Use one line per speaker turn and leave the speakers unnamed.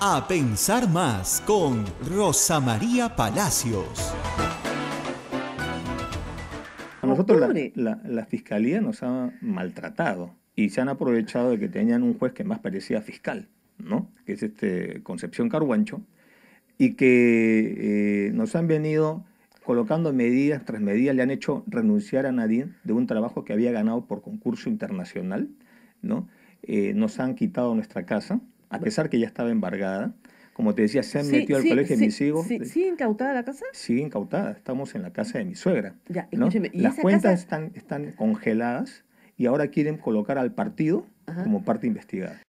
A Pensar Más con Rosa María Palacios. A nosotros la, fiscalía nos ha maltratado y se han aprovechado de que tenían un juez que más parecía fiscal, ¿no? Que es este Concepción Carguancho, y que eh, nos han venido colocando medidas tras medidas, le han hecho renunciar a nadie de un trabajo que había ganado por concurso internacional, ¿no? Eh, nos han quitado nuestra casa, a pesar que ya estaba embargada. Como te decía, se han metido al colegio de mis hijos. ¿Sigue
eh, incautada la casa?
Sigue incautada. Estamos en la casa de mi suegra.
¿Y Las cuentas
están, están congeladas y ahora
quieren colocar al partido como parte investigada.